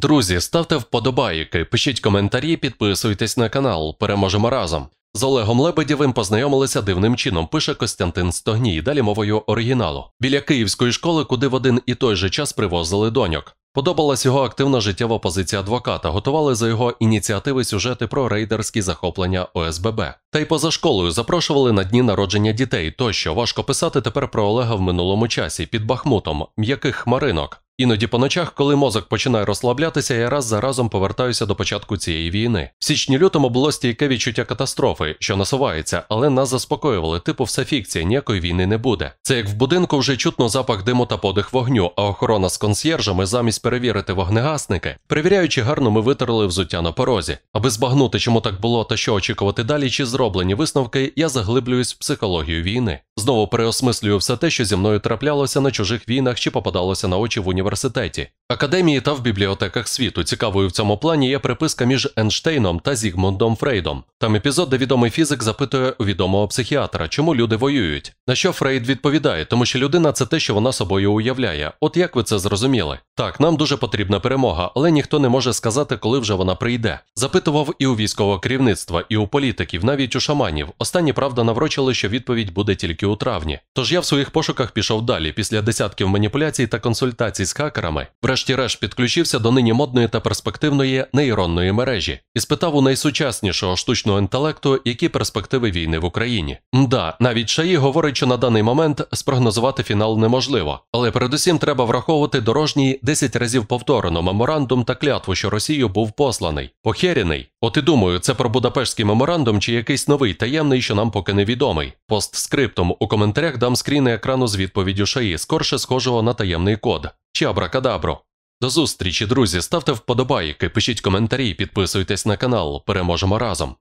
Друзі, ставте вподобайки, пишіть коментарі, підписуйтесь на канал, переможемо разом. З Олегом Лебедєвим познайомилися дивним чином, пише Костянтин Стогній, далі мовою оригіналу, біля київської школи, куди в один і той же час привозили доньок. Подобалась його активна життєва позиція адвоката, готували за його ініціативи сюжети про рейдерські захоплення ОСББ. Та й поза школою запрошували на дні народження дітей, тощо важко писати тепер про Олега в минулому часі під Бахмутом, м'яких хмаринок. Іноді по ночах, коли мозок починає розслаблятися, я раз за разом повертаюся до початку цієї війни. В січні лютому було стійке відчуття катастрофи, що насувається, але нас заспокоювали, типу, все фікція, ніякої війни не буде. Це як в будинку вже чутно запах диму та подих вогню, а охорона з консьєржами замість перевірити вогнегасники, перевіряючи гарно, ми витерли взуття на порозі. Аби збагнути, чому так було та що очікувати далі, чи зроблені висновки, я заглиблююсь в психологію війни. Знову переосмислюю все те, що зі мною траплялося на чужих війнах чи попадалося на очі в університеті, академії та в бібліотеках світу. Цікавою в цьому плані є приписка між Енштейном та Зігмундом Фрейдом. Там епізод, де відомий фізик запитує у відомого психіатра, чому люди воюють. На що Фрейд відповідає, тому що людина це те, що вона собою уявляє. От як ви це зрозуміли? Так, нам дуже потрібна перемога, але ніхто не може сказати, коли вже вона прийде. Запитував і у військового керівництва, і у політиків, навіть у шаманів. Останні правда наврочили, що відповідь буде тільки у травні. Тож я в своїх пошуках пішов далі після десятків маніпуляцій та консультацій з хакерами. Врешті-решт підключився до нині модної та перспективної нейронної мережі і спитав у найсучаснішого штучного інтелекту, які перспективи війни в Україні. Мда, навіть Шаї говорить, що на даний момент спрогнозувати фінал неможливо, але передусім треба враховувати дорожній Десять разів повторено меморандум та клятву, що Росію був посланий, Похерений. От і думаю, це про Будапештський меморандум чи якийсь новий таємний, що нам поки не невідомий. Постскриптом у коментарях дам скріни екрану з відповіддю шаї, скорше схожого на таємний код. Чи абракадабру. До зустрічі, друзі. Ставте вподобайки, пишіть коментарі, підписуйтесь на канал. Переможемо разом.